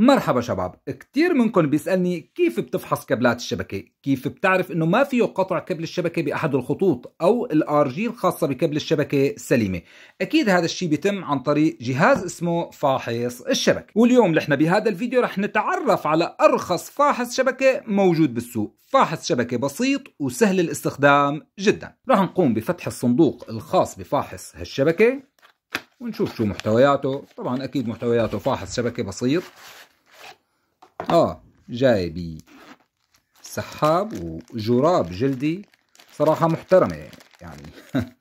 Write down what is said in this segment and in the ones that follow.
مرحبا شباب كتير منكم بيسألني كيف بتفحص كابلات الشبكة كيف بتعرف انه ما فيه قطع كبل الشبكة بأحد الخطوط او الار جي الخاصة بكبل الشبكة سليمة اكيد هذا الشيء بيتم عن طريق جهاز اسمه فاحص الشبكة واليوم نحن بهذا الفيديو رح نتعرف على ارخص فاحص شبكة موجود بالسوق فاحص شبكة بسيط وسهل الاستخدام جدا رح نقوم بفتح الصندوق الخاص بفاحص هالشبكة ونشوف شو محتوياته طبعا اكيد محتوياته فاحص شبكة بسيط اه ب سحاب وجراب جلدي صراحة محترمة يعني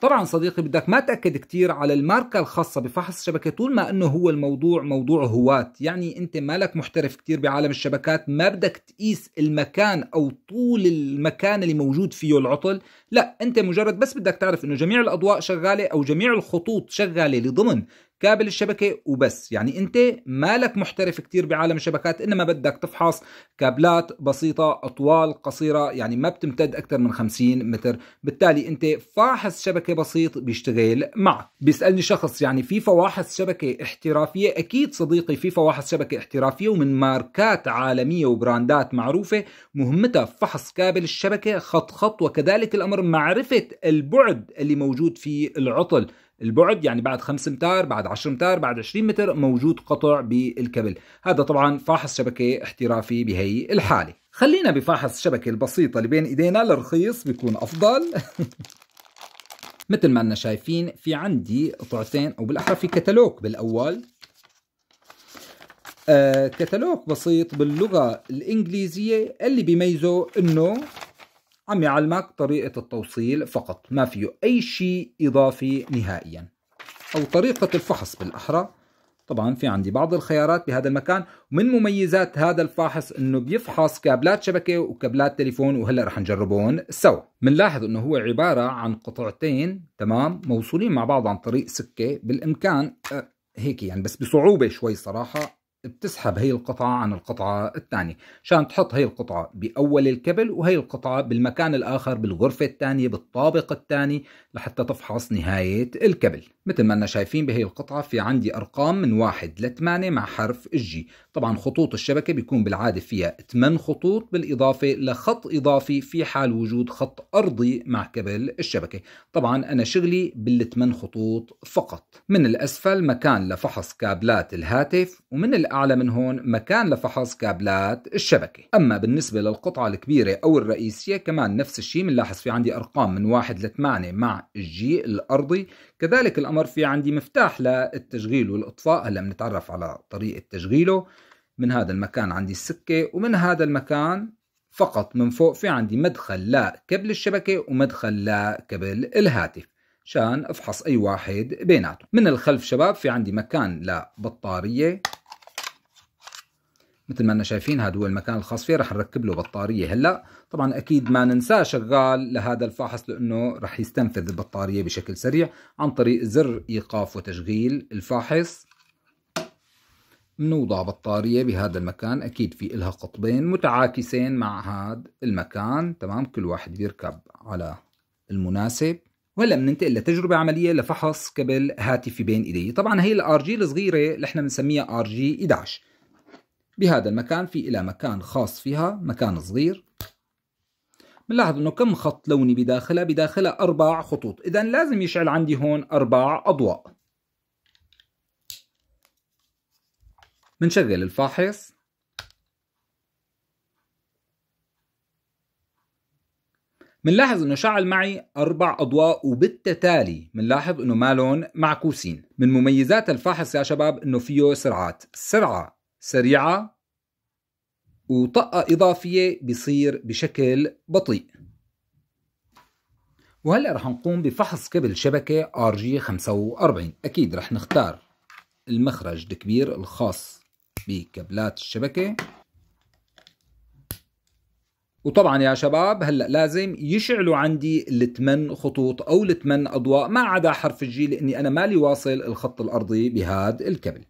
طبعا صديقي بدك ما تأكد كتير على الماركة الخاصة بفحص الشبكة طول ما انه هو الموضوع موضوع هواة يعني انت مالك محترف كتير بعالم الشبكات ما بدك تقيس المكان او طول المكان اللي موجود فيه العطل لا انت مجرد بس بدك تعرف انه جميع الاضواء شغالة او جميع الخطوط شغالة لضمن كابل الشبكه وبس يعني انت مالك محترف كتير بعالم الشبكات انما بدك تفحص كابلات بسيطه اطوال قصيره يعني ما بتمتد اكثر من 50 متر بالتالي انت فاحص شبكه بسيط بيشتغل معك بيسالني شخص يعني في فواحص شبكه احترافيه اكيد صديقي في فواحص شبكه احترافيه ومن ماركات عالميه وبراندات معروفه مهمتها فحص كابل الشبكه خط خط وكذلك الامر معرفه البعد اللي موجود في العطل البعد يعني بعد 5 امتار بعد 10 امتار بعد 20 متر موجود قطع بالكبل هذا طبعا فاحص شبكة احترافي بهي الحالة خلينا بفاحص الشبكة البسيطة اللي بين ايدينا الرخيص بيكون افضل مثل ما انا شايفين في عندي قطعتين او بالاحرى في كتالوج بالاول آه كتالوج بسيط باللغة الإنجليزية اللي بيميزه إنه عم يعلمك طريقة التوصيل فقط ما فيه أي شيء إضافي نهائيا أو طريقة الفحص بالأحرى طبعا في عندي بعض الخيارات بهذا المكان ومن مميزات هذا الفاحص انه بيفحص كابلات شبكه وكابلات تليفون وهلا رح نجربهم سوا بنلاحظ انه هو عباره عن قطعتين تمام موصولين مع بعض عن طريق سكه بالامكان آه، هيك يعني بس بصعوبه شوي صراحه بتسحب هي القطعة عن القطعة الثانية عشان تحط هي القطعة بأول الكبل وهي القطعة بالمكان الآخر بالغرفة الثانية بالطابق الثاني لحتى تفحص نهاية الكبل مثل ما أنا شايفين بهي القطعة في عندي أرقام من واحد لثمانية مع حرف الجي طبعا خطوط الشبكة بيكون بالعادة فيها 8 خطوط بالإضافة لخط إضافي في حال وجود خط أرضي مع كبل الشبكة طبعا أنا شغلي بالثمان خطوط فقط من الأسفل مكان لفحص كابلات الهاتف ومن الأسفل أعلى من هون مكان لفحص كابلات الشبكة أما بالنسبة للقطعة الكبيرة أو الرئيسية كمان نفس الشيء بنلاحظ في عندي أرقام من 1 ل 8 مع الجي الأرضي كذلك الأمر في عندي مفتاح للتشغيل والإطفاء هلا بنتعرف على طريقة تشغيله من هذا المكان عندي السكة ومن هذا المكان فقط من فوق في عندي مدخل لكبل الشبكة ومدخل لكبل الهاتف شان افحص اي واحد بيناتهم من الخلف شباب في عندي مكان لبطارية مثل ما انا شايفين هذا هو المكان الخاص فيه رح نركب له بطاريه هلا طبعا اكيد ما ننساه شغال لهذا الفاحص لانه رح يستنفذ البطاريه بشكل سريع عن طريق زر ايقاف وتشغيل الفاحص بنوضع بطارية بهذا المكان أكيد في إلها قطبين متعاكسين مع هذا المكان تمام كل واحد بيركب على المناسب وهلا بننتقل لتجربة عملية لفحص كبل هاتفي بين إيدي طبعا هي الار جي الصغيرة اللي احنا بنسميها ار جي 11 بهذا المكان في إلى مكان خاص فيها مكان صغير بنلاحظ انه كم خط لوني بداخلها بداخلها اربع خطوط اذا لازم يشعل عندي هون اربع اضواء بنشغل الفاحص بنلاحظ انه شعل معي اربع اضواء وبالتتالي بنلاحظ انه مالهم معكوسين من مميزات الفاحص يا شباب انه فيه سرعات السرعه سريعة وطقة إضافية بيصير بشكل بطيء وهلا رح نقوم بفحص كبل شبكة RG45 أكيد رح نختار المخرج الكبير الخاص بكبلات الشبكة وطبعا يا شباب هلا لازم يشعلوا عندي الثمان خطوط او الثمان اضواء ما عدا حرف الجي لاني انا مالي واصل الخط الارضي بهذا الكبل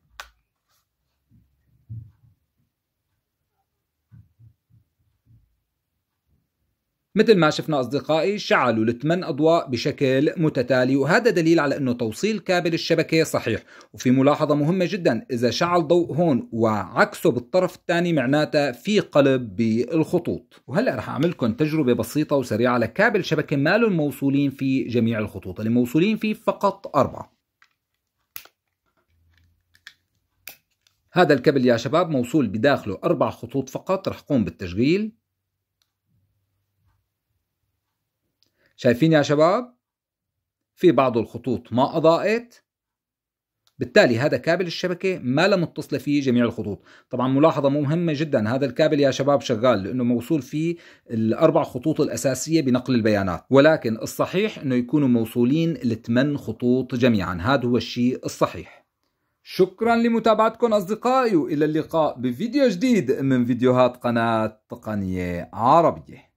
مثل ما شفنا أصدقائي شعلوا الثمان أضواء بشكل متتالي وهذا دليل على أنه توصيل كابل الشبكة صحيح وفي ملاحظة مهمة جدا إذا شعل ضوء هون وعكسه بالطرف الثاني معناتها في قلب بالخطوط وهلأ رح أعملكم تجربة بسيطة وسريعة لكابل شبكة ماله الموصولين في جميع الخطوط اللي موصولين فيه فقط أربعة هذا الكابل يا شباب موصول بداخله أربع خطوط فقط رح قوم بالتشغيل شايفين يا شباب في بعض الخطوط ما أضاءت بالتالي هذا كابل الشبكة ما لم متصلة فيه جميع الخطوط طبعا ملاحظة مهمة جدا هذا الكابل يا شباب شغال لأنه موصول فيه الأربع خطوط الأساسية بنقل البيانات ولكن الصحيح أنه يكونوا موصولين لثمان خطوط جميعا هذا هو الشيء الصحيح شكرا لمتابعتكم أصدقائي وإلى اللقاء بفيديو جديد من فيديوهات قناة تقنية عربية